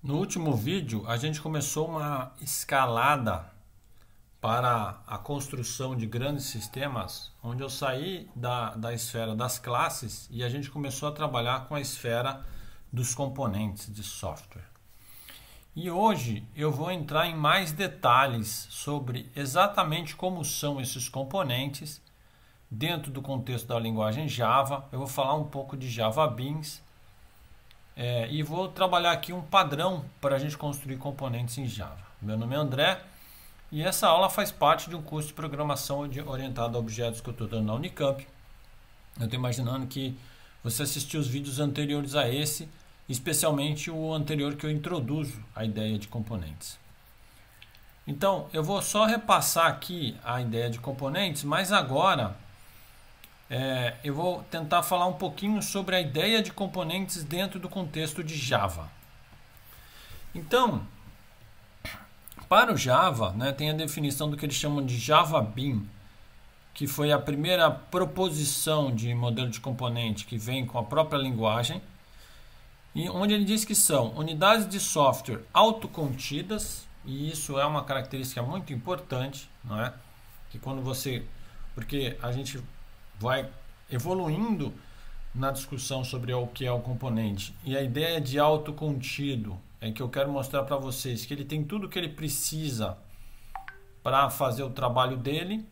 No último vídeo, a gente começou uma escalada para a construção de grandes sistemas, onde eu saí da, da esfera das classes e a gente começou a trabalhar com a esfera dos componentes de software. E hoje eu vou entrar em mais detalhes sobre exatamente como são esses componentes dentro do contexto da linguagem Java. Eu vou falar um pouco de Java Beans é, e vou trabalhar aqui um padrão para a gente construir componentes em Java. Meu nome é André e essa aula faz parte de um curso de programação orientado a objetos que eu estou dando na Unicamp. Eu estou imaginando que você assistiu os vídeos anteriores a esse, especialmente o anterior que eu introduzo a ideia de componentes. Então, eu vou só repassar aqui a ideia de componentes, mas agora é, eu vou tentar falar um pouquinho sobre a ideia de componentes dentro do contexto de Java. Então, para o Java, né, tem a definição do que eles chamam de Java Bean, que foi a primeira proposição de modelo de componente que vem com a própria linguagem, e onde ele diz que são unidades de software autocontidas, e isso é uma característica muito importante, não é? Que quando você, porque a gente vai evoluindo na discussão sobre o que é o componente. E a ideia é de autocontido é que eu quero mostrar para vocês que ele tem tudo que ele precisa para fazer o trabalho dele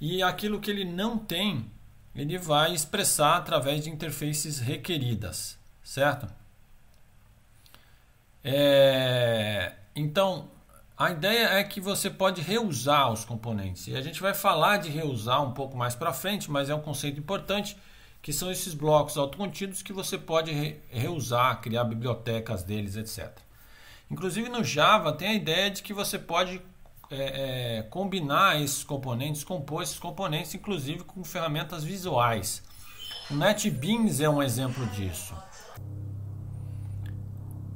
e aquilo que ele não tem, ele vai expressar através de interfaces requeridas, certo? É... Então, a ideia é que você pode reusar os componentes. E a gente vai falar de reusar um pouco mais para frente, mas é um conceito importante, que são esses blocos autocontidos que você pode re reusar, criar bibliotecas deles, etc. Inclusive no Java tem a ideia de que você pode é, é, combinar esses componentes, compor esses componentes, inclusive com ferramentas visuais. O NetBeans é um exemplo disso.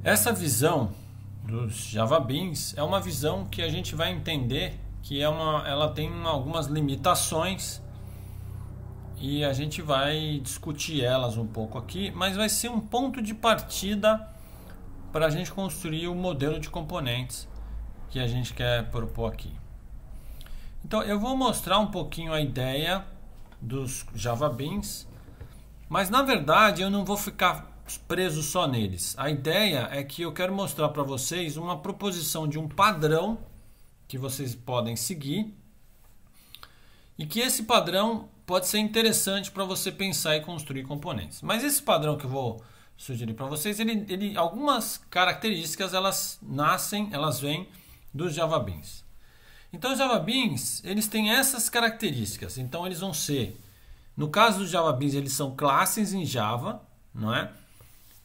Essa visão dos Java Beans é uma visão que a gente vai entender que é uma, ela tem algumas limitações e a gente vai discutir elas um pouco aqui, mas vai ser um ponto de partida para a gente construir o modelo de componentes que a gente quer propor aqui. Então eu vou mostrar um pouquinho a ideia dos Java Beans, mas na verdade eu não vou ficar preso só neles. A ideia é que eu quero mostrar para vocês uma proposição de um padrão que vocês podem seguir e que esse padrão pode ser interessante para você pensar e construir componentes. Mas esse padrão que eu vou sugerir para vocês, ele, ele, algumas características elas nascem, elas vêm dos Java Beans. Então, os Java Beans, eles têm essas características. Então, eles vão ser, no caso dos Java Beans, eles são classes em Java, não é?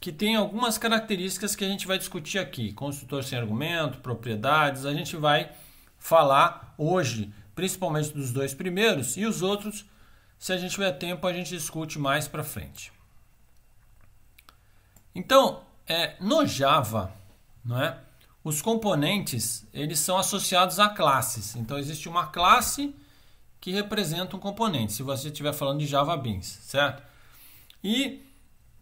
que tem algumas características que a gente vai discutir aqui. Construtor sem argumento, propriedades, a gente vai falar hoje, principalmente dos dois primeiros e os outros, se a gente tiver tempo, a gente discute mais para frente. Então, é, no Java, não é? Os componentes eles são associados a classes. Então existe uma classe que representa um componente. Se você estiver falando de Java Beans, certo? E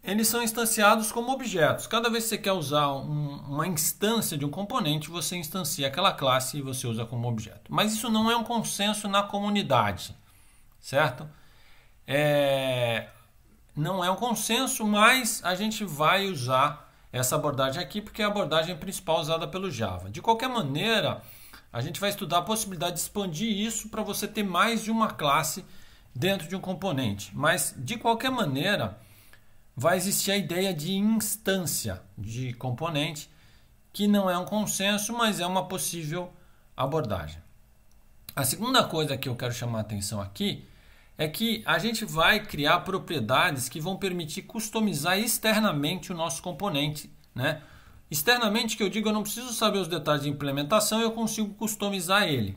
eles são instanciados como objetos. Cada vez que você quer usar um, uma instância de um componente, você instancia aquela classe e você usa como objeto. Mas isso não é um consenso na comunidade, certo? É, não é um consenso, mas a gente vai usar essa abordagem aqui porque é a abordagem principal usada pelo Java. De qualquer maneira, a gente vai estudar a possibilidade de expandir isso para você ter mais de uma classe dentro de um componente. Mas de qualquer maneira, vai existir a ideia de instância de componente, que não é um consenso, mas é uma possível abordagem. A segunda coisa que eu quero chamar a atenção aqui é que a gente vai criar propriedades que vão permitir customizar externamente o nosso componente, né? Externamente que eu digo, eu não preciso saber os detalhes de implementação, eu consigo customizar ele.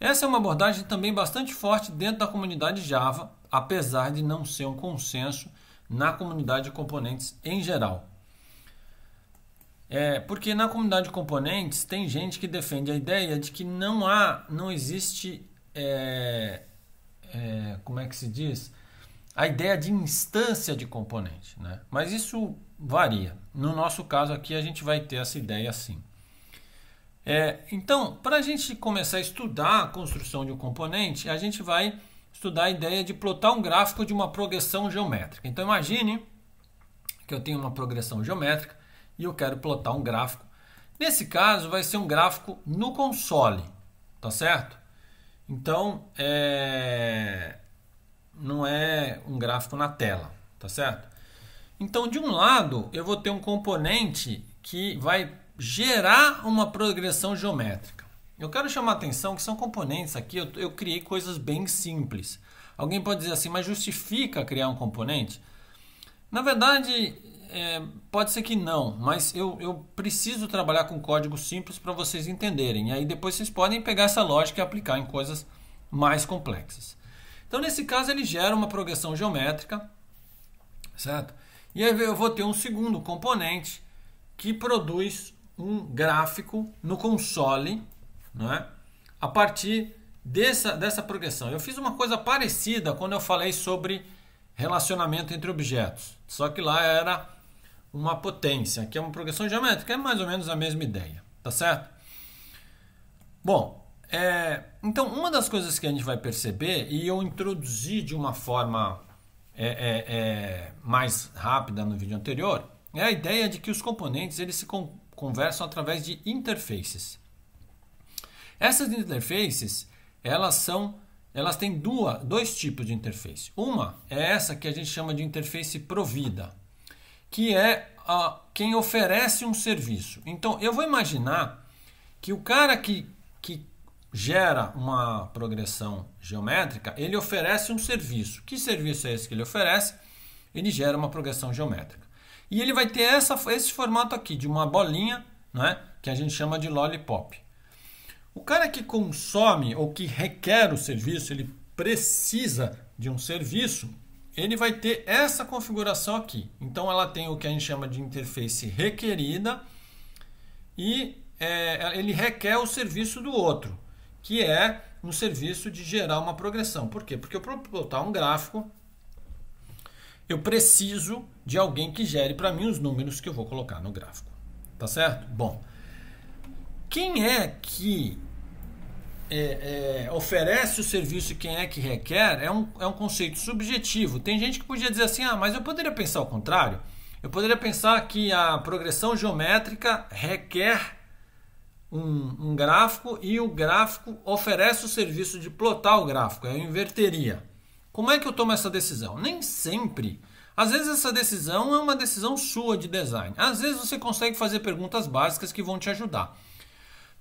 Essa é uma abordagem também bastante forte dentro da comunidade Java, apesar de não ser um consenso na comunidade de componentes em geral. É, porque na comunidade de componentes tem gente que defende a ideia de que não há, não existe, é, é, como é que se diz? A ideia de instância de componente, né? Mas isso varia. No nosso caso aqui a gente vai ter essa ideia assim. É, então, para a gente começar a estudar a construção de um componente, a gente vai estudar a ideia de plotar um gráfico de uma progressão geométrica. Então imagine que eu tenho uma progressão geométrica e eu quero plotar um gráfico. Nesse caso vai ser um gráfico no console, tá certo? Então é... não é um gráfico na tela, tá certo? Então de um lado eu vou ter um componente que vai gerar uma progressão geométrica. Eu quero chamar a atenção que são componentes aqui, eu, eu criei coisas bem simples. Alguém pode dizer assim, mas justifica criar um componente? Na verdade, é, pode ser que não, mas eu, eu preciso trabalhar com código simples para vocês entenderem. E aí depois vocês podem pegar essa lógica e aplicar em coisas mais complexas. Então, nesse caso, ele gera uma progressão geométrica, certo? E aí eu vou ter um segundo componente que produz um gráfico no console não é? a partir dessa, dessa progressão. Eu fiz uma coisa parecida quando eu falei sobre relacionamento entre objetos, só que lá era uma potência, que é uma progressão geométrica, é mais ou menos a mesma ideia, tá certo? Bom, é, então uma das coisas que a gente vai perceber, e eu introduzi de uma forma é, é, é mais rápida no vídeo anterior, é a ideia de que os componentes eles se con conversam através de interfaces. Essas interfaces, elas são, elas têm duas, dois tipos de interface. Uma é essa que a gente chama de interface provida, que é a, quem oferece um serviço. Então, eu vou imaginar que o cara que, que gera uma progressão geométrica, ele oferece um serviço. Que serviço é esse que ele oferece? Ele gera uma progressão geométrica. E ele vai ter essa, esse formato aqui de uma bolinha, né, que a gente chama de lollipop. O cara que consome ou que requer o serviço, ele precisa de um serviço, ele vai ter essa configuração aqui. Então ela tem o que a gente chama de interface requerida e é, ele requer o serviço do outro, que é um serviço de gerar uma progressão. Por quê? Porque eu botar um gráfico, eu preciso de alguém que gere para mim os números que eu vou colocar no gráfico. Tá certo? Bom, quem é que é, é, oferece o serviço e quem é que requer é um, é um conceito subjetivo. Tem gente que podia dizer assim: ah, mas eu poderia pensar o contrário. Eu poderia pensar que a progressão geométrica requer um, um gráfico e o gráfico oferece o serviço de plotar o gráfico. Eu inverteria. Como é que eu tomo essa decisão? Nem sempre. Às vezes essa decisão é uma decisão sua de design. Às vezes você consegue fazer perguntas básicas que vão te ajudar.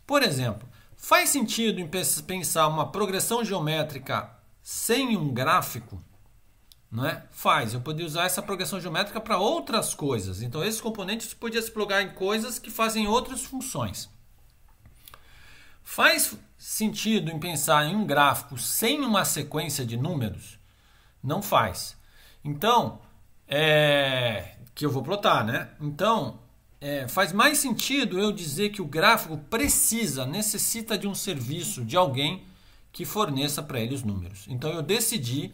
Por exemplo, Faz sentido em pensar uma progressão geométrica sem um gráfico? Não é? Faz. Eu poderia usar essa progressão geométrica para outras coisas. Então, esses componentes podiam se plugar em coisas que fazem outras funções. Faz sentido em pensar em um gráfico sem uma sequência de números? Não faz. Então, é... que eu vou plotar, né? Então, é, faz mais sentido eu dizer que o gráfico precisa, necessita de um serviço, de alguém que forneça para ele os números. Então eu decidi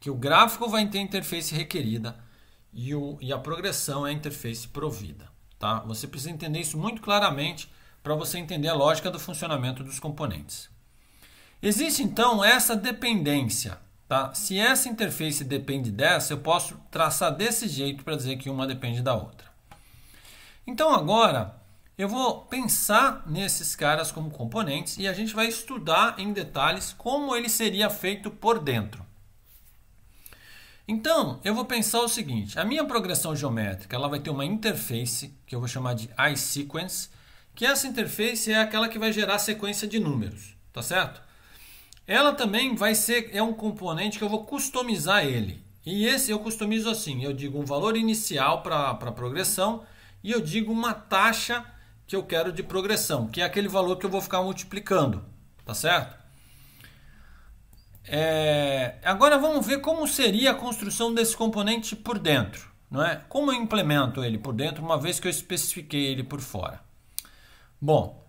que o gráfico vai ter interface requerida e, o, e a progressão é a interface provida. Tá? Você precisa entender isso muito claramente para você entender a lógica do funcionamento dos componentes. Existe então essa dependência. Tá? Se essa interface depende dessa, eu posso traçar desse jeito para dizer que uma depende da outra. Então agora eu vou pensar nesses caras como componentes e a gente vai estudar em detalhes como ele seria feito por dentro. Então, eu vou pensar o seguinte, a minha progressão geométrica, ela vai ter uma interface que eu vou chamar de iSequence, que essa interface é aquela que vai gerar sequência de números, tá certo? Ela também vai ser é um componente que eu vou customizar ele. E esse eu customizo assim, eu digo um valor inicial para a progressão, e eu digo uma taxa que eu quero de progressão, que é aquele valor que eu vou ficar multiplicando, tá certo? É... Agora vamos ver como seria a construção desse componente por dentro, não é? Como eu implemento ele por dentro, uma vez que eu especifiquei ele por fora. Bom,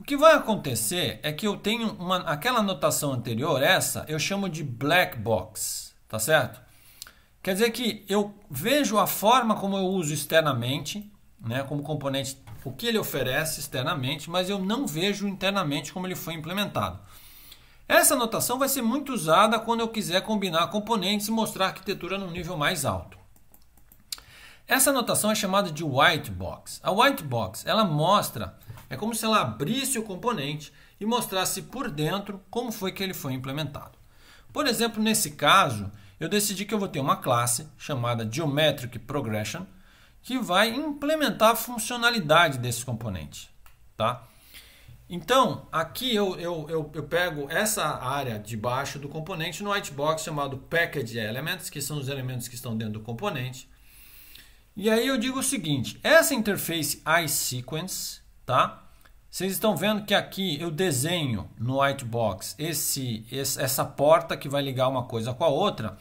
o que vai acontecer é que eu tenho uma, aquela notação anterior, essa eu chamo de black box, tá certo? Quer dizer que eu vejo a forma como eu uso externamente, né, como componente o que ele oferece externamente, mas eu não vejo internamente como ele foi implementado. Essa anotação vai ser muito usada quando eu quiser combinar componentes e mostrar a arquitetura num nível mais alto. Essa anotação é chamada de white box. A white box ela mostra, é como se ela abrisse o componente e mostrasse por dentro como foi que ele foi implementado. Por exemplo, nesse caso, eu decidi que eu vou ter uma classe chamada Geometric Progression que vai implementar a funcionalidade desse componente. Tá? Então, aqui eu, eu, eu, eu, pego essa área de baixo do componente no whitebox chamado Package Elements, que são os elementos que estão dentro do componente. E aí eu digo o seguinte, essa interface iSequence, tá? Vocês estão vendo que aqui eu desenho no whitebox esse, esse, essa porta que vai ligar uma coisa com a outra.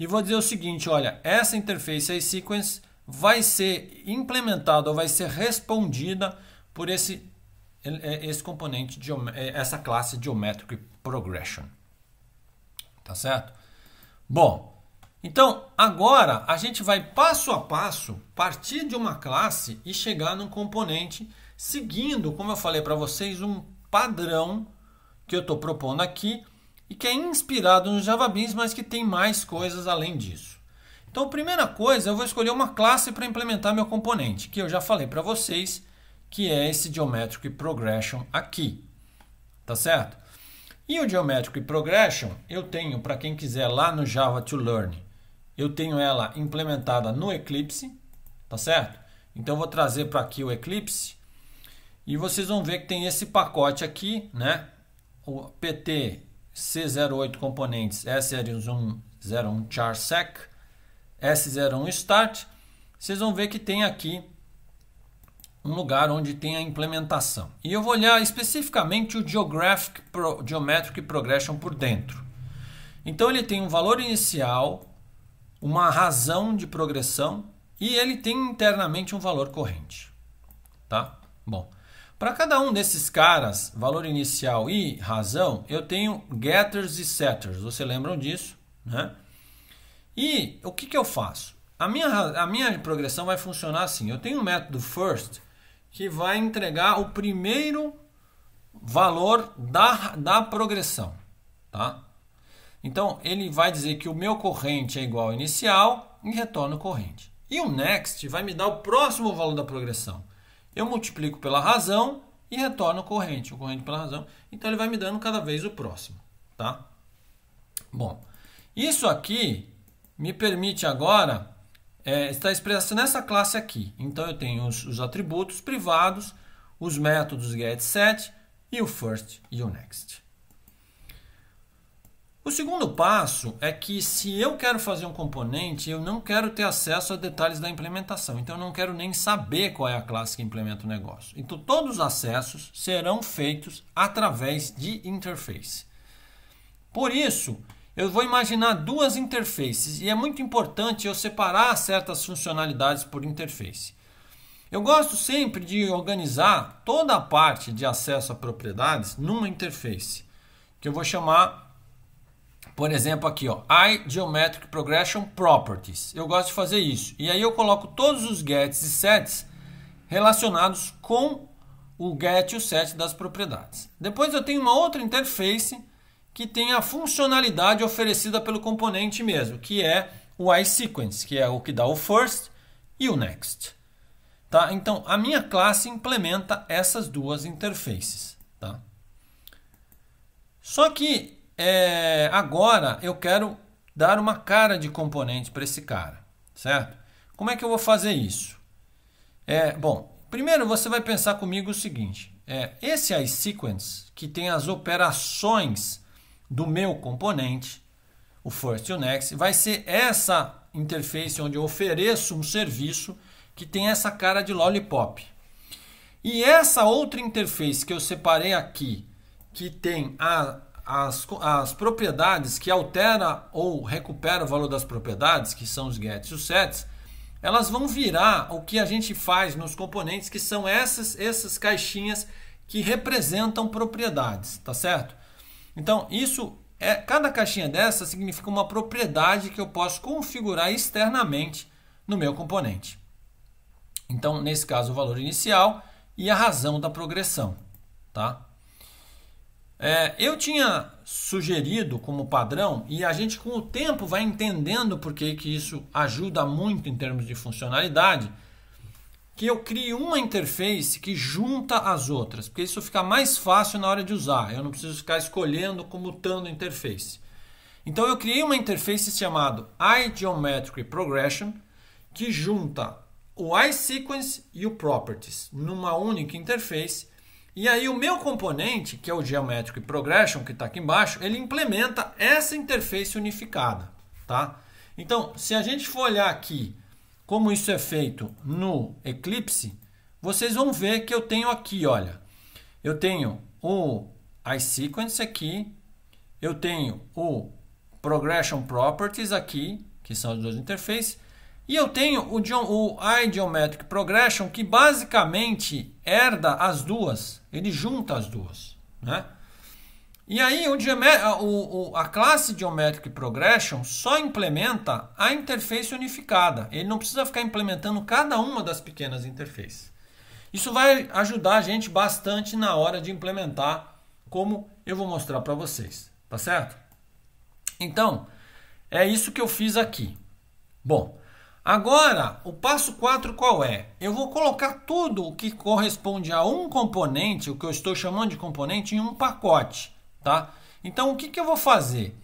E vou dizer o seguinte, olha, essa interface iSequence vai ser implementada ou vai ser respondida por esse, esse componente, de, é, essa classe Geometric Progression. Tá certo? Bom, então agora a gente vai passo a passo partir de uma classe e chegar num componente seguindo, como eu falei para vocês, um padrão que eu estou propondo aqui e que é inspirado no JavaBeans, mas que tem mais coisas além disso. Então, primeira coisa, eu vou escolher uma classe para implementar meu componente, que eu já falei para vocês, que é esse Geometric Progression aqui. Tá certo? E o Geometric Progression, eu tenho, para quem quiser, lá no Java to Learn, eu tenho ela implementada no Eclipse, tá certo? Então, eu vou trazer para aqui o Eclipse e vocês vão ver que tem esse pacote aqui, né? O PT C08 componentes S0101 charsec S01 Start, vocês vão ver que tem aqui um lugar onde tem a implementação. E eu vou olhar especificamente o Geographic Pro, Geometric Progression por dentro. Então ele tem um valor inicial, uma razão de progressão e ele tem internamente um valor corrente. Tá? Bom, para cada um desses caras, valor inicial e razão, eu tenho getters e setters. Vocês lembram disso, né? E o que, que eu faço? A minha, a minha progressão vai funcionar assim. Eu tenho um método first que vai entregar o primeiro valor da, da progressão. Tá? Então, ele vai dizer que o meu corrente é igual ao inicial e retorna o corrente. E o next vai me dar o próximo valor da progressão. Eu multiplico pela razão e retorno o corrente, o corrente pela razão. Então, ele vai me dando cada vez o próximo. Tá? Bom, isso aqui me permite agora é, estar expresso nessa classe aqui. Então eu tenho os, os atributos privados, os métodos getSet e o first e o next. O segundo passo é que se eu quero fazer um componente, eu não quero ter acesso a detalhes da implementação. Então eu não quero nem saber qual é a classe que implementa o negócio. Então todos os acessos serão feitos através de interface. Por isso, eu vou imaginar duas interfaces e é muito importante eu separar certas funcionalidades por interface. Eu gosto sempre de organizar toda a parte de acesso a propriedades numa interface, que eu vou chamar, por exemplo, aqui, ó, Geometric Progression Properties. Eu gosto de fazer isso. E aí eu coloco todos os gets e sets relacionados com o get e o set das propriedades. Depois eu tenho uma outra interface que tem a funcionalidade oferecida pelo componente mesmo, que é o iSequence, que é o que dá o first e o next. Tá? Então, a minha classe implementa essas duas interfaces. Tá? Só que é, agora eu quero dar uma cara de componente para esse cara, certo? Como é que eu vou fazer isso? É, bom, primeiro você vai pensar comigo o seguinte, é, esse iSequence, que tem as operações do meu componente, o First e o Next, vai ser essa interface onde eu ofereço um serviço que tem essa cara de lollipop. E essa outra interface que eu separei aqui, que tem a, as, as propriedades que altera ou recupera o valor das propriedades, que são os gets e os sets, elas vão virar o que a gente faz nos componentes, que são essas, essas caixinhas que representam propriedades, tá certo? Então, isso é cada caixinha dessa significa uma propriedade que eu posso configurar externamente no meu componente. Então, nesse caso, o valor inicial e a razão da progressão, tá? É, eu tinha sugerido como padrão, e a gente com o tempo vai entendendo porque que isso ajuda muito em termos de funcionalidade, que eu crie uma interface que junta as outras, porque isso fica mais fácil na hora de usar. Eu não preciso ficar escolhendo, comutando interface. Então eu criei uma interface chamada iGeometric Progression que junta o iSequence e o Properties numa única interface. E aí o meu componente, que é o Geometric Progression, que está aqui embaixo, ele implementa essa interface unificada. Tá? Então, se a gente for olhar aqui como isso é feito no Eclipse, vocês vão ver que eu tenho aqui, olha, eu tenho o iSequence aqui, eu tenho o Progression Properties aqui, que são as duas interfaces, e eu tenho o, o iGeometric Progression, que basicamente herda as duas, ele junta as duas, né? E aí o, o, o, a classe Geometric Progression só implementa a interface unificada. Ele não precisa ficar implementando cada uma das pequenas interfaces. Isso vai ajudar a gente bastante na hora de implementar, como eu vou mostrar para vocês, tá certo? Então, é isso que eu fiz aqui. Bom, agora o passo 4 qual é? Eu vou colocar tudo o que corresponde a um componente, o que eu estou chamando de componente, em um pacote tá? Então o que, que eu vou fazer?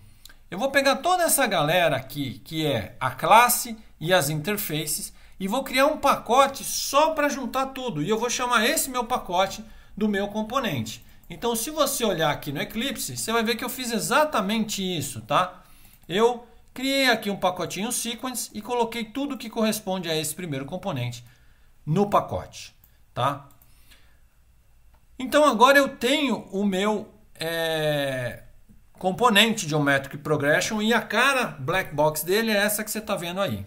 Eu vou pegar toda essa galera aqui, que é a classe e as interfaces, e vou criar um pacote só para juntar tudo. E eu vou chamar esse meu pacote do meu componente. Então, se você olhar aqui no Eclipse, você vai ver que eu fiz exatamente isso, tá? Eu criei aqui um pacotinho sequence e coloquei tudo que corresponde a esse primeiro componente no pacote, tá? Então, agora eu tenho o meu é, componente de um metric progression e a cara black box dele é essa que você está vendo aí.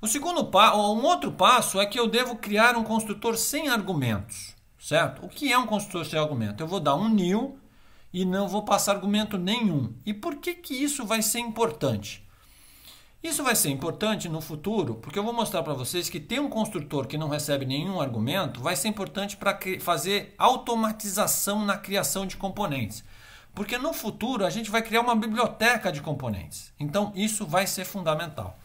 O segundo passo, um outro passo é que eu devo criar um construtor sem argumentos, certo? O que é um construtor sem argumento? Eu vou dar um new e não vou passar argumento nenhum. E por que que isso vai ser importante? Isso vai ser importante no futuro, porque eu vou mostrar para vocês que ter um construtor que não recebe nenhum argumento vai ser importante para fazer automatização na criação de componentes. Porque no futuro a gente vai criar uma biblioteca de componentes. Então isso vai ser fundamental.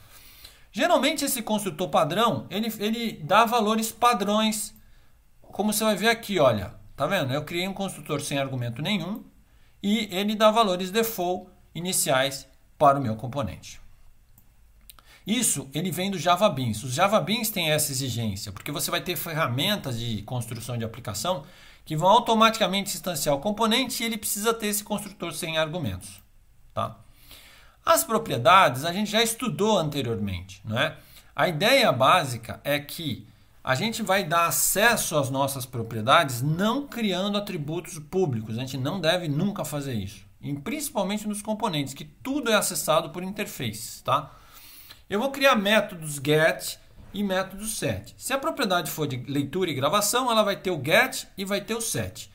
Geralmente esse construtor padrão, ele, ele dá valores padrões. Como você vai ver aqui, olha. Tá vendo? Eu criei um construtor sem argumento nenhum e ele dá valores default iniciais para o meu componente. Isso ele vem do Java Beans. Os Java Beans têm essa exigência, porque você vai ter ferramentas de construção de aplicação que vão automaticamente instanciar o componente e ele precisa ter esse construtor sem argumentos. Tá? As propriedades a gente já estudou anteriormente. Né? A ideia básica é que a gente vai dar acesso às nossas propriedades não criando atributos públicos. A gente não deve nunca fazer isso. E principalmente nos componentes, que tudo é acessado por interface. Tá? Eu vou criar métodos get e método set. Se a propriedade for de leitura e gravação, ela vai ter o get e vai ter o set.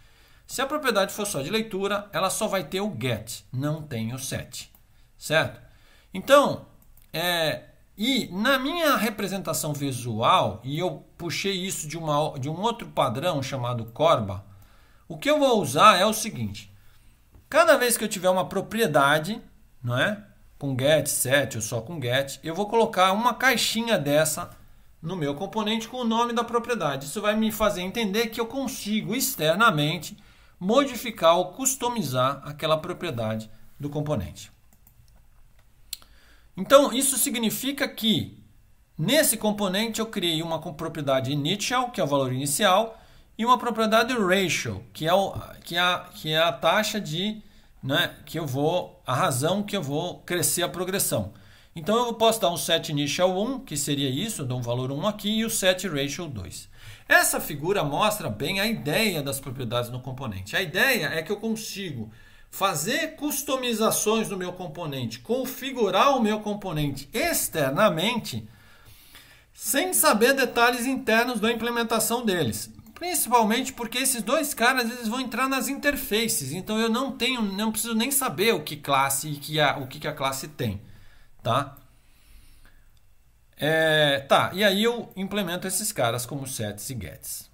Se a propriedade for só de leitura, ela só vai ter o get, não tem o set. Certo? Então, é, e na minha representação visual, e eu puxei isso de, uma, de um outro padrão chamado Corba, o que eu vou usar é o seguinte. Cada vez que eu tiver uma propriedade, não é? com get set ou só com get, eu vou colocar uma caixinha dessa no meu componente com o nome da propriedade. Isso vai me fazer entender que eu consigo externamente modificar ou customizar aquela propriedade do componente. Então, isso significa que nesse componente eu criei uma propriedade initial, que é o valor inicial, e uma propriedade ratio, que é, o, que é, que é a taxa de né, que eu vou, a razão que eu vou crescer a progressão. Então eu posso dar um set initial 1, que seria isso, dou um valor 1 aqui, e o set ratio 2. Essa figura mostra bem a ideia das propriedades no componente. A ideia é que eu consigo fazer customizações no meu componente, configurar o meu componente externamente, sem saber detalhes internos da implementação deles. Principalmente porque esses dois caras eles vão entrar nas interfaces, então eu não tenho, não preciso nem saber o que classe e que a, o que, que a classe tem, tá? É, tá, e aí eu implemento esses caras como sets e gets.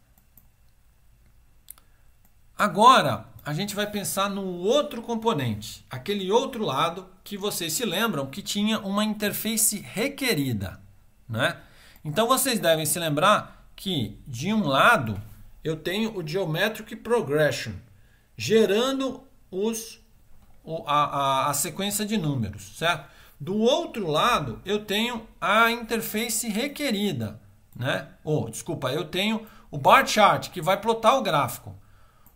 Agora a gente vai pensar no outro componente, aquele outro lado que vocês se lembram que tinha uma interface requerida, né? Então vocês devem se lembrar que de um lado eu tenho o Geometric Progression, gerando os, a, a, a sequência de números, certo? Do outro lado, eu tenho a interface requerida, né? Ou, oh, desculpa, eu tenho o bar chart, que vai plotar o gráfico.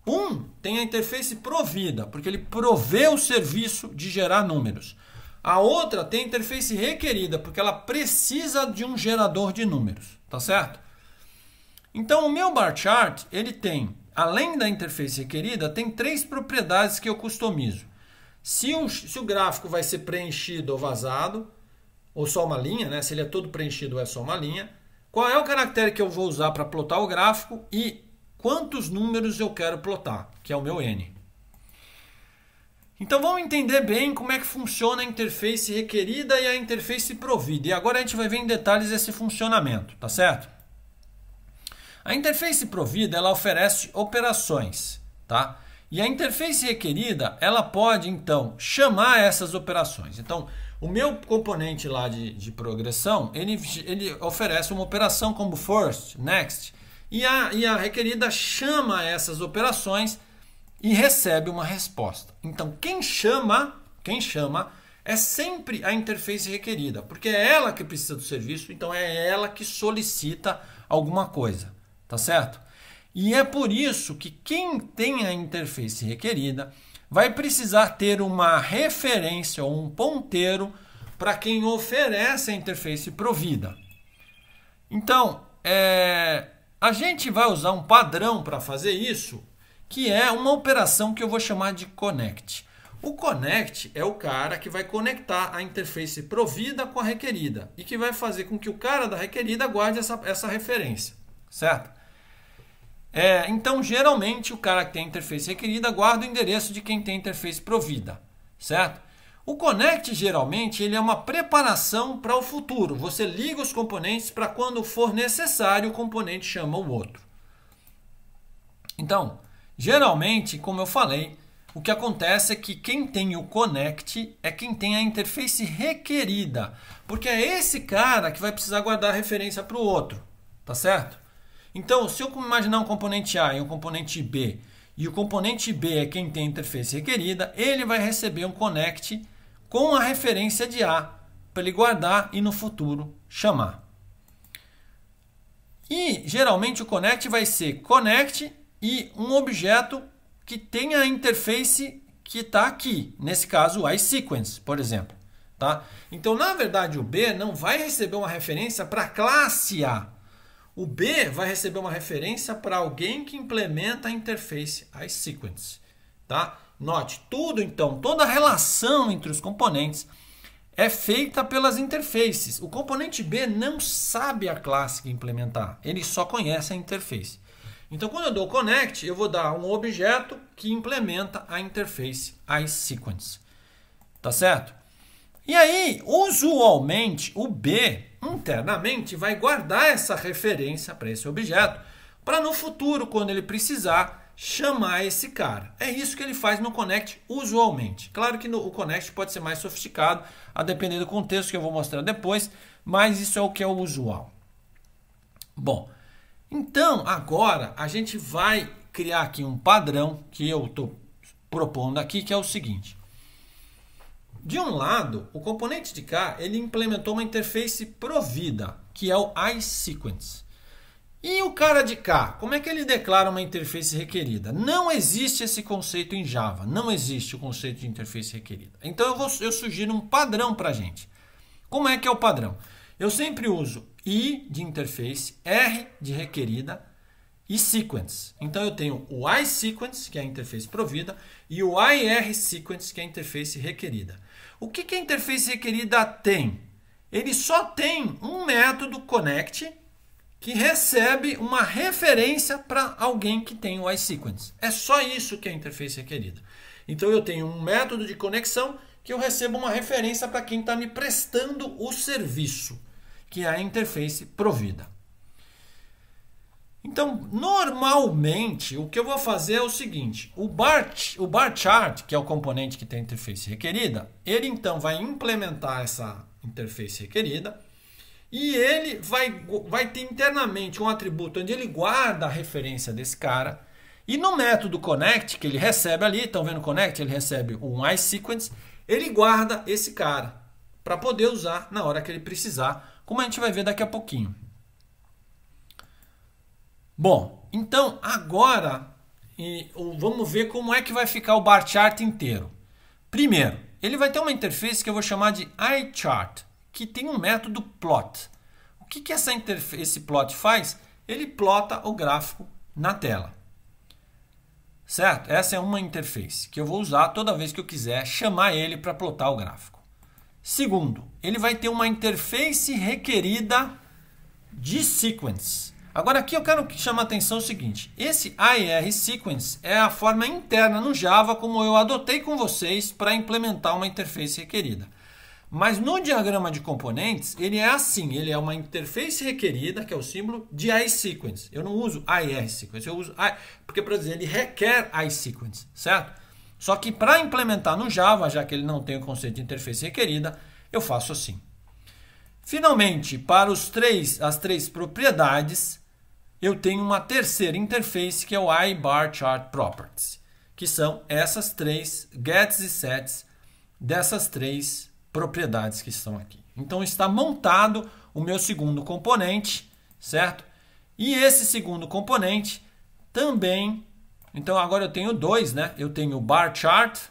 Um tem a interface provida, porque ele provê o serviço de gerar números. A outra tem a interface requerida, porque ela precisa de um gerador de números, tá certo? Então, o meu bar chart, ele tem, além da interface requerida, tem três propriedades que eu customizo. Se o, se o gráfico vai ser preenchido ou vazado, ou só uma linha, né? se ele é todo preenchido ou é só uma linha, qual é o caractere que eu vou usar para plotar o gráfico e quantos números eu quero plotar, que é o meu N. Então vamos entender bem como é que funciona a interface requerida e a interface provida. E agora a gente vai ver em detalhes esse funcionamento, tá certo? A interface provida ela oferece operações, tá? E a interface requerida ela pode então chamar essas operações. Então, o meu componente lá de, de progressão ele, ele oferece uma operação como first, next, e a, e a requerida chama essas operações e recebe uma resposta. Então, quem chama, quem chama é sempre a interface requerida, porque é ela que precisa do serviço, então é ela que solicita alguma coisa tá certo? E é por isso que quem tem a interface requerida vai precisar ter uma referência ou um ponteiro para quem oferece a interface provida. Então, é, a gente vai usar um padrão para fazer isso, que é uma operação que eu vou chamar de connect. O connect é o cara que vai conectar a interface provida com a requerida e que vai fazer com que o cara da requerida guarde essa, essa referência, certo? É, então, geralmente, o cara que tem interface requerida guarda o endereço de quem tem interface provida, certo? O Connect, geralmente, ele é uma preparação para o futuro. Você liga os componentes para quando for necessário, o componente chama o outro. Então, geralmente, como eu falei, o que acontece é que quem tem o connect é quem tem a interface requerida, porque é esse cara que vai precisar guardar a referência para o outro, tá certo? Então, se eu imaginar um componente A e um componente B, e o componente B é quem tem a interface requerida, ele vai receber um connect com a referência de A, para ele guardar e no futuro chamar. E geralmente o connect vai ser connect e um objeto que tenha a interface que está aqui, nesse caso o iSequence, por exemplo. Tá? Então, na verdade, o B não vai receber uma referência para a classe A, o B vai receber uma referência para alguém que implementa a interface iSequence. Tá? Note, tudo então, toda a relação entre os componentes é feita pelas interfaces. O componente B não sabe a classe que implementar, ele só conhece a interface. Então, quando eu dou connect, eu vou dar um objeto que implementa a interface iSequence. Tá certo? E aí, usualmente, o B internamente vai guardar essa referência para esse objeto, para no futuro, quando ele precisar, chamar esse cara. É isso que ele faz no Connect usualmente. Claro que no, o Connect pode ser mais sofisticado, a depender do contexto que eu vou mostrar depois, mas isso é o que é o usual. Bom, então agora a gente vai criar aqui um padrão que eu estou propondo aqui, que é o seguinte. De um lado, o componente de cá ele implementou uma interface provida, que é o iSequence. E o cara de cá, como é que ele declara uma interface requerida? Não existe esse conceito em Java, não existe o conceito de interface requerida. Então eu, vou, eu sugiro um padrão para gente. Como é que é o padrão? Eu sempre uso I de interface, R de requerida e sequence. Então eu tenho o iSequence, que é a interface provida, e o IR sequence, que é a interface requerida. O que, que a interface requerida tem? Ele só tem um método connect que recebe uma referência para alguém que tem o iSequence. É só isso que é a interface requerida. Então eu tenho um método de conexão que eu recebo uma referência para quem está me prestando o serviço, que é a interface provida. Então, normalmente, o que eu vou fazer é o seguinte: o bar, o bar chart, que é o componente que tem a interface requerida, ele então vai implementar essa interface requerida e ele vai, vai ter internamente um atributo onde ele guarda a referência desse cara. E no método connect que ele recebe ali, estão vendo connect? Ele recebe um iSequence, ele guarda esse cara para poder usar na hora que ele precisar, como a gente vai ver daqui a pouquinho. Bom, então agora vamos ver como é que vai ficar o bar chart inteiro. Primeiro, ele vai ter uma interface que eu vou chamar de iChart, que tem um método plot. O que, que essa esse plot faz? Ele plota o gráfico na tela. Certo? Essa é uma interface que eu vou usar toda vez que eu quiser chamar ele para plotar o gráfico. Segundo, ele vai ter uma interface requerida de sequence. Agora aqui eu quero chamar a atenção o seguinte, esse AR Sequence é a forma interna no Java como eu adotei com vocês para implementar uma interface requerida. Mas no diagrama de componentes, ele é assim, ele é uma interface requerida, que é o símbolo de iSequence. Eu não uso IR sequence, eu uso I, porque para dizer, ele requer iSequence, certo? Só que para implementar no Java, já que ele não tem o conceito de interface requerida, eu faço assim. Finalmente, para os três, as três propriedades, eu tenho uma terceira interface que é o iBarChartProperties, que são essas três gets e sets dessas três propriedades que estão aqui. Então está montado o meu segundo componente, certo? E esse segundo componente também, então agora eu tenho dois, né? Eu tenho o bar chart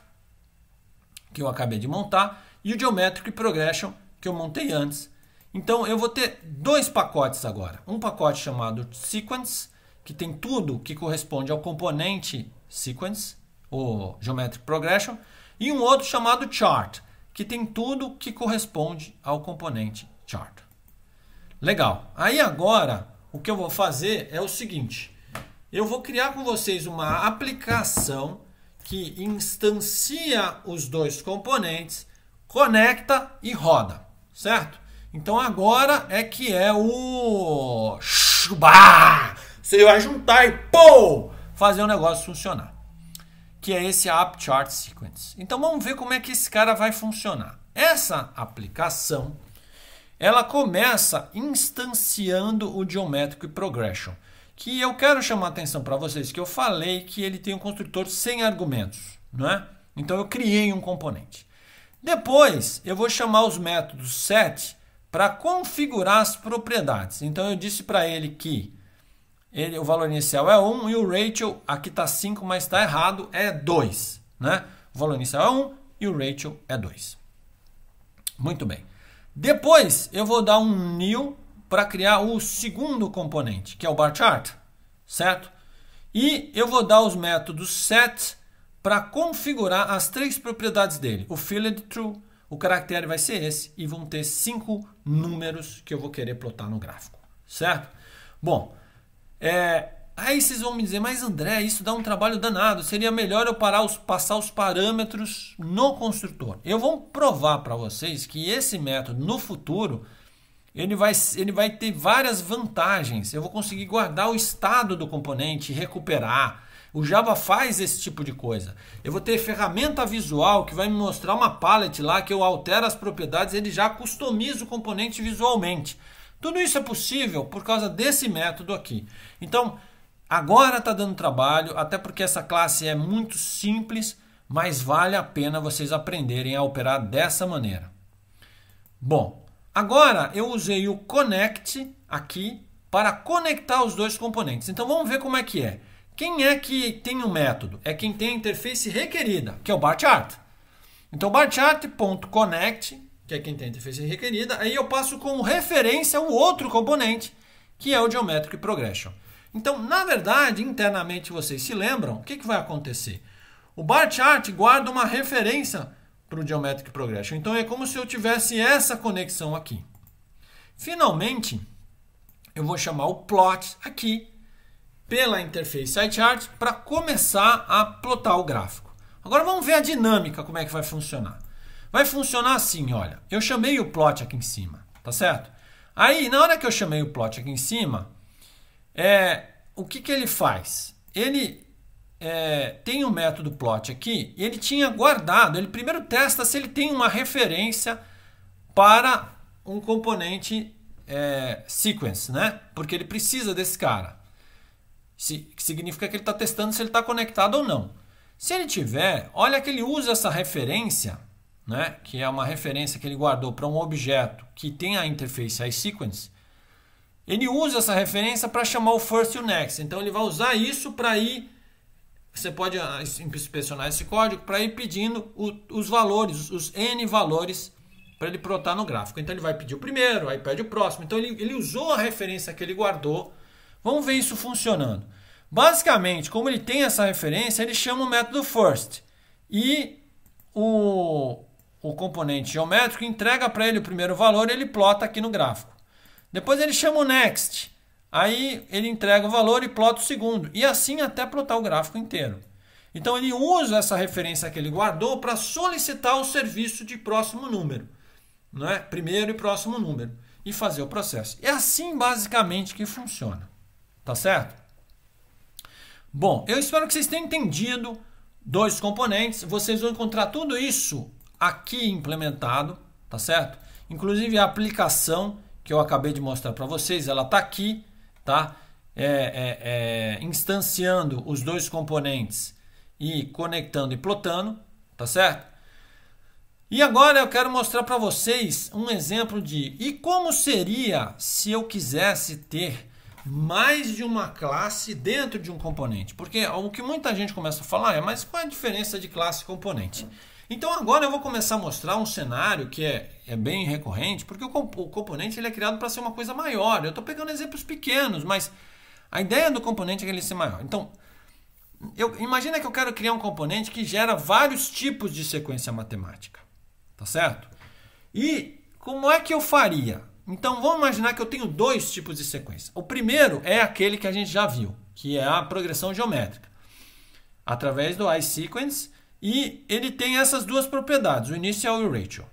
que eu acabei de montar e o geometric progression que eu montei antes, então eu vou ter dois pacotes agora. Um pacote chamado sequence, que tem tudo que corresponde ao componente sequence, ou geometric progression, e um outro chamado chart, que tem tudo que corresponde ao componente chart. Legal. Aí agora o que eu vou fazer é o seguinte: eu vou criar com vocês uma aplicação que instancia os dois componentes, conecta e roda, certo? Então agora é que é o. Chubá! Você vai juntar e pô! Fazer o negócio funcionar. Que é esse app chart Sequence. Então vamos ver como é que esse cara vai funcionar. Essa aplicação ela começa instanciando o Geometric Progression. Que eu quero chamar a atenção para vocês que eu falei que ele tem um construtor sem argumentos, não é? Então eu criei um componente. Depois eu vou chamar os métodos set para configurar as propriedades. Então eu disse para ele que ele, o valor inicial é 1 e o ratio, aqui está 5, mas está errado, é 2. Né? O valor inicial é 1 e o ratio é 2. Muito bem. Depois eu vou dar um new para criar o segundo componente, que é o bar chart, certo? E eu vou dar os métodos set para configurar as três propriedades dele, o filled true, o caractere vai ser esse e vão ter cinco números que eu vou querer plotar no gráfico, certo? Bom, é, aí vocês vão me dizer, mas André, isso dá um trabalho danado, seria melhor eu parar os, passar os parâmetros no construtor. Eu vou provar para vocês que esse método no futuro ele vai, ele vai ter várias vantagens. Eu vou conseguir guardar o estado do componente, recuperar, o Java faz esse tipo de coisa. Eu vou ter ferramenta visual que vai me mostrar uma palette lá que eu altero as propriedades, ele já customiza o componente visualmente. Tudo isso é possível por causa desse método aqui. Então, agora está dando trabalho, até porque essa classe é muito simples, mas vale a pena vocês aprenderem a operar dessa maneira. Bom, agora eu usei o connect aqui para conectar os dois componentes. Então vamos ver como é que é. Quem é que tem um método? É quem tem a interface requerida, que é o bar chart. Então, barchart.connect, que é quem tem a interface requerida, aí eu passo como referência um outro componente, que é o Geometric Progression. Então, na verdade, internamente vocês se lembram, o que, que vai acontecer? O bar chart guarda uma referência para o Geometric Progression. Então, é como se eu tivesse essa conexão aqui. Finalmente, eu vou chamar o plot aqui pela interface SiteArt para começar a plotar o gráfico. Agora vamos ver a dinâmica, como é que vai funcionar. Vai funcionar assim, olha, eu chamei o plot aqui em cima, tá certo? Aí, na hora que eu chamei o plot aqui em cima, é, o que, que ele faz? Ele é, tem um método plot aqui e ele tinha guardado, ele primeiro testa se ele tem uma referência para um componente é, sequence, né? Porque ele precisa desse cara que significa que ele está testando se ele está conectado ou não. Se ele tiver, olha que ele usa essa referência, né, que é uma referência que ele guardou para um objeto que tem a interface iSequence, ele usa essa referência para chamar o first e o next. Então ele vai usar isso para ir, você pode ah, inspecionar esse código para ir pedindo o, os valores, os n valores para ele plotar no gráfico. Então ele vai pedir o primeiro, aí pede o próximo. Então ele, ele usou a referência que ele guardou Vamos ver isso funcionando. Basicamente, como ele tem essa referência, ele chama o método first. E o, o componente geométrico entrega para ele o primeiro valor e ele plota aqui no gráfico. Depois ele chama o next. Aí ele entrega o valor e plota o segundo. E assim até plotar o gráfico inteiro. Então ele usa essa referência que ele guardou para solicitar o serviço de próximo número. Né? Primeiro e próximo número. E fazer o processo. É assim basicamente que funciona. Tá certo? Bom, eu espero que vocês tenham entendido dois componentes. Vocês vão encontrar tudo isso aqui implementado, tá certo? Inclusive a aplicação que eu acabei de mostrar para vocês, ela está aqui, tá? É, é, é, instanciando os dois componentes e conectando e plotando, tá certo? E agora eu quero mostrar para vocês um exemplo de e como seria se eu quisesse ter mais de uma classe dentro de um componente. Porque é o que muita gente começa a falar é, mas qual é a diferença de classe e componente? Então agora eu vou começar a mostrar um cenário que é, é bem recorrente, porque o, o componente ele é criado para ser uma coisa maior. Eu estou pegando exemplos pequenos, mas a ideia do componente é que ele ser maior. Então, eu, imagina que eu quero criar um componente que gera vários tipos de sequência matemática. Tá certo? E como é que eu faria? Então vamos imaginar que eu tenho dois tipos de sequência. O primeiro é aquele que a gente já viu, que é a progressão geométrica, através do iSequence, e ele tem essas duas propriedades, o initial e é o ratio.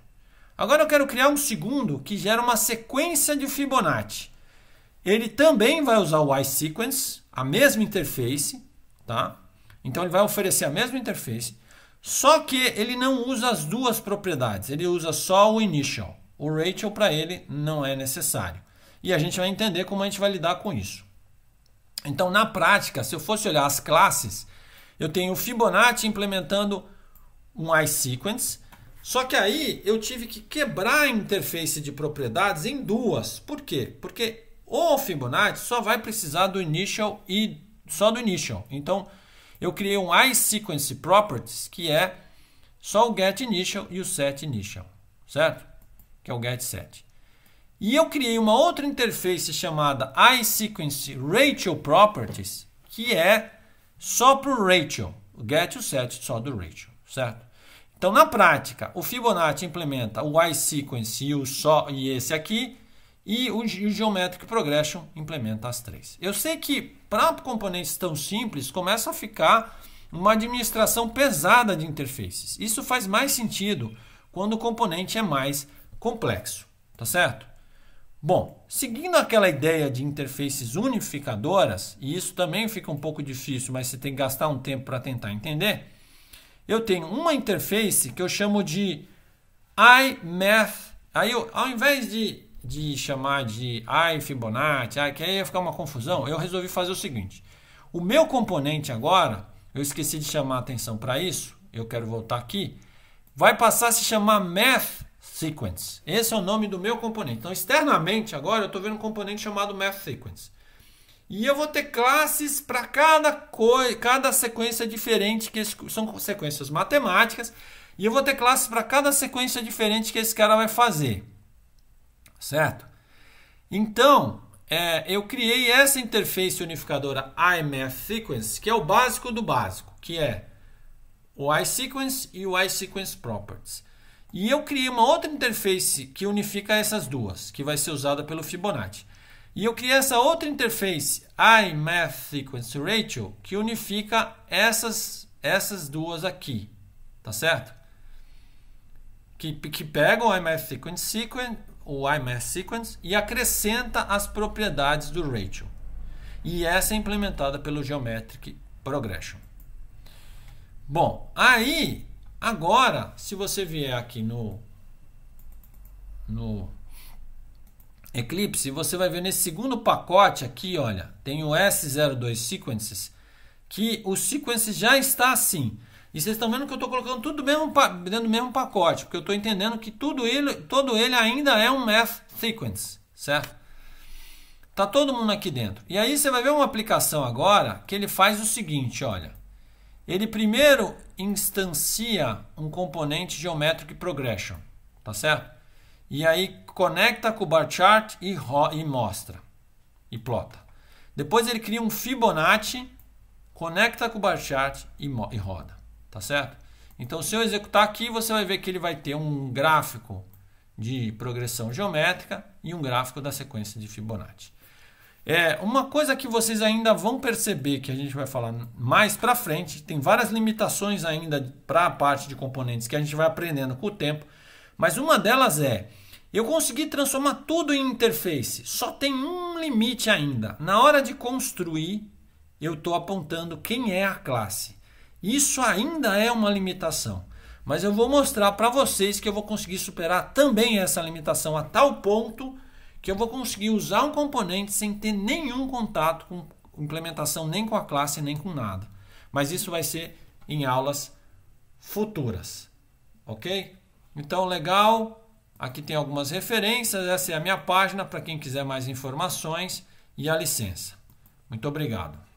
Agora eu quero criar um segundo que gera uma sequência de Fibonacci. Ele também vai usar o iSequence, a mesma interface, tá? Então ele vai oferecer a mesma interface, só que ele não usa as duas propriedades, ele usa só o initial. O Rachel para ele não é necessário. E a gente vai entender como a gente vai lidar com isso. Então, na prática, se eu fosse olhar as classes, eu tenho o Fibonacci implementando um iSequence, só que aí eu tive que quebrar a interface de propriedades em duas. Por quê? Porque o Fibonacci só vai precisar do initial e só do initial. Então, eu criei um iSequence properties que é só o get initial e o set initial, certo? que é o Set. E eu criei uma outra interface chamada iSequence Ratio Properties, que é só para o ratio, o get o set só do ratio, certo? Então, na prática, o Fibonacci implementa o iSequence e, o só, e esse aqui, e e o Geometric Progression implementa as três. Eu sei que para componentes tão simples começa a ficar uma administração pesada de interfaces. Isso faz mais sentido quando o componente é mais complexo, tá certo? Bom, seguindo aquela ideia de interfaces unificadoras, e isso também fica um pouco difícil, mas você tem que gastar um tempo para tentar entender, eu tenho uma interface que eu chamo de iMath. Aí, eu, ao invés de, de chamar de i Fibonacci, que aí ia ficar uma confusão, eu resolvi fazer o seguinte. O meu componente agora, eu esqueci de chamar atenção para isso, eu quero voltar aqui, vai passar a se chamar math Sequence. Esse é o nome do meu componente. Então, externamente, agora eu estou vendo um componente chamado Math Sequence. E eu vou ter classes para cada coisa, cada sequência diferente, que são sequências matemáticas, e eu vou ter classes para cada sequência diferente que esse cara vai fazer. Certo? Então, é, eu criei essa interface unificadora IMF Sequence, que é o básico do básico, que é o iSequence e o iSequence Properties. E eu criei uma outra interface que unifica essas duas, que vai ser usada pelo Fibonacci. E eu criei essa outra interface, iMath que unifica essas, essas duas aqui, tá certo? Que, que pega o iMath Sequence, o e acrescenta as propriedades do ratio. E essa é implementada pelo Geometric Progression. Bom, aí Agora, se você vier aqui no, no Eclipse, você vai ver nesse segundo pacote aqui, olha, tem o S02 Sequences, que o Sequences já está assim. E vocês estão vendo que eu estou colocando tudo mesmo, dentro do mesmo pacote, porque eu estou entendendo que tudo ele, todo ele ainda é um Math Sequence, certo? Tá todo mundo aqui dentro. E aí você vai ver uma aplicação agora que ele faz o seguinte, olha. Ele primeiro instancia um componente Geometric Progression, tá certo? E aí conecta com o bar chart e, e mostra, e plota. Depois ele cria um Fibonacci, conecta com o bar chart e, e roda, tá certo? Então se eu executar aqui, você vai ver que ele vai ter um gráfico de progressão geométrica e um gráfico da sequência de Fibonacci. É, uma coisa que vocês ainda vão perceber que a gente vai falar mais para frente, tem várias limitações ainda para a parte de componentes que a gente vai aprendendo com o tempo, mas uma delas é eu consegui transformar tudo em interface. Só tem um limite ainda. Na hora de construir, eu estou apontando quem é a classe. Isso ainda é uma limitação. Mas eu vou mostrar para vocês que eu vou conseguir superar também essa limitação a tal ponto que eu vou conseguir usar um componente sem ter nenhum contato com implementação, nem com a classe, nem com nada. Mas isso vai ser em aulas futuras, ok? Então, legal. Aqui tem algumas referências. Essa é a minha página para quem quiser mais informações e a licença. Muito obrigado.